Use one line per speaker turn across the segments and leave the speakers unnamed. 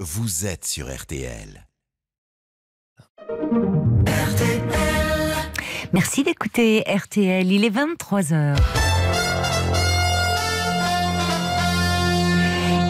Vous êtes sur RTL. Merci d'écouter RTL, il est 23h.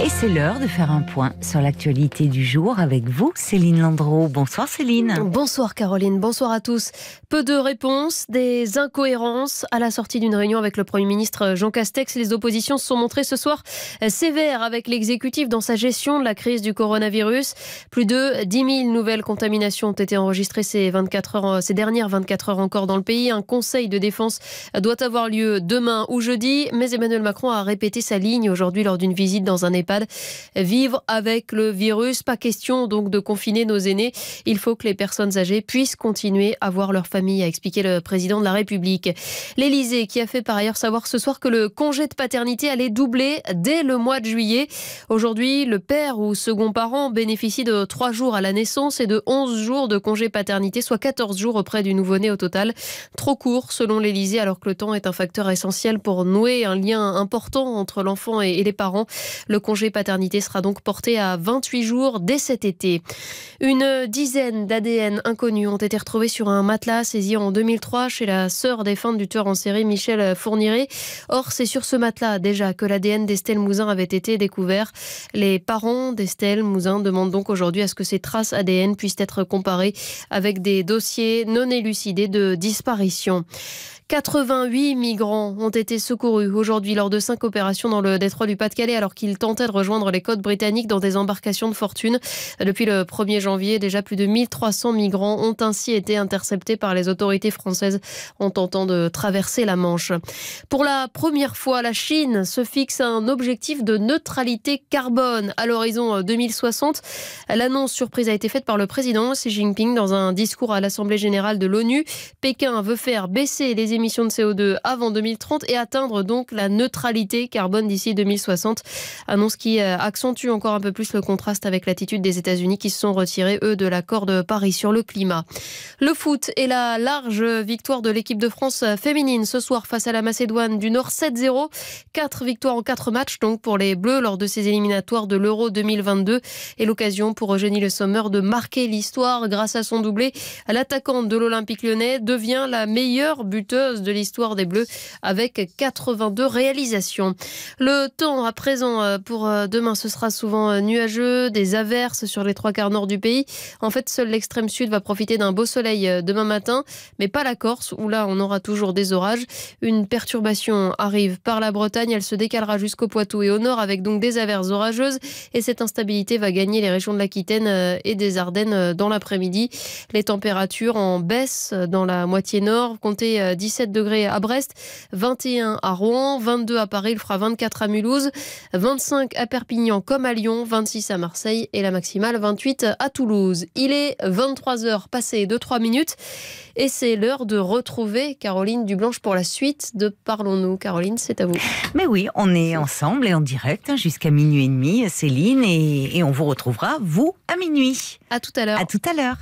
Et c'est l'heure de faire un point sur l'actualité du jour avec vous, Céline Landreau. Bonsoir Céline. Bonsoir Caroline, bonsoir à tous. Peu de réponses, des incohérences. À la sortie d'une réunion avec le Premier ministre Jean Castex, les oppositions se sont montrées ce soir sévères avec l'exécutif dans sa gestion de la crise du coronavirus. Plus de 10 000 nouvelles contaminations ont été enregistrées ces, 24 heures, ces dernières 24 heures encore dans le pays. Un conseil de défense doit avoir lieu demain ou jeudi, mais Emmanuel Macron a répété sa ligne aujourd'hui lors d'une visite dans un vivre avec le virus. Pas question donc de confiner nos aînés. Il faut que les personnes âgées puissent continuer à voir leur famille, a expliqué le président de la République. L'Elysée qui a fait par ailleurs savoir ce soir que le congé de paternité allait doubler dès le mois de juillet. Aujourd'hui, le père ou second parent bénéficie de 3 jours à la naissance et de 11 jours de congé paternité, soit 14 jours auprès du nouveau-né au total. Trop court selon l'Elysée alors que le temps est un facteur essentiel pour nouer un lien important entre l'enfant et les parents. Le congé congé paternité sera donc porté à 28 jours dès cet été. Une dizaine d'ADN inconnus ont été retrouvés sur un matelas saisi en 2003 chez la sœur défunte du tueur en série Michel Fourniret. Or, c'est sur ce matelas déjà que l'ADN d'Estelle Mouzin avait été découvert. Les parents d'Estelle Mouzin demandent donc aujourd'hui à ce que ces traces ADN puissent être comparées avec des dossiers non élucidés de disparition. 88 migrants ont été secourus aujourd'hui lors de cinq opérations dans le détroit du Pas-de-Calais alors qu'ils tentaient de rejoindre les côtes britanniques dans des embarcations de fortune. Depuis le 1er janvier, déjà plus de 1300 migrants ont ainsi été interceptés par les autorités françaises en tentant de traverser la Manche. Pour la première fois, la Chine se fixe un objectif de neutralité carbone à l'horizon 2060. L'annonce surprise a été faite par le président Xi Jinping dans un discours à l'Assemblée générale de l'ONU. Pékin veut faire baisser les émissions émissions de CO2 avant 2030 et atteindre donc la neutralité carbone d'ici 2060. Annonce qui euh, accentue encore un peu plus le contraste avec l'attitude des États-Unis qui se sont retirés, eux, de l'accord de Paris sur le climat. Le foot et la large victoire de l'équipe de France féminine ce soir face à la Macédoine du Nord 7-0. Quatre victoires en quatre matchs donc pour les Bleus lors de ces éliminatoires de l'Euro 2022 et l'occasion pour Eugénie Le Sommer de marquer l'histoire grâce à son doublé. L'attaquante de l'Olympique lyonnais devient la meilleure buteuse de l'histoire des Bleus avec 82 réalisations. Le temps à présent euh, pour euh, demain, ce sera souvent euh, nuageux, des averses sur les trois quarts nord du pays. En fait, seul l'extrême sud va profiter d'un beau soleil demain matin, mais pas la Corse où là on aura toujours des orages. Une perturbation arrive par la Bretagne, elle se décalera jusqu'au Poitou et au nord avec donc des averses orageuses et cette instabilité va gagner les régions de l'Aquitaine et des Ardennes dans l'après-midi. Les températures en baisse dans la moitié nord, comptez 17 degrés à Brest, 21 à Rouen, 22 à Paris, il fera 24 à Mulhouse, 25 à Perpignan comme à Lyon, 26 à Marseille et la maximale 28 à Toulouse. Il est 23h passé de 3 minutes et c'est l'heure de retrouver Caroline Dublanche pour la suite de Parlons-nous. Caroline, c'est à vous. Mais oui, on est ensemble et en direct hein, jusqu'à minuit et demi, Céline, et, et on vous retrouvera, vous, à minuit. À tout à l'heure. À tout à l'heure.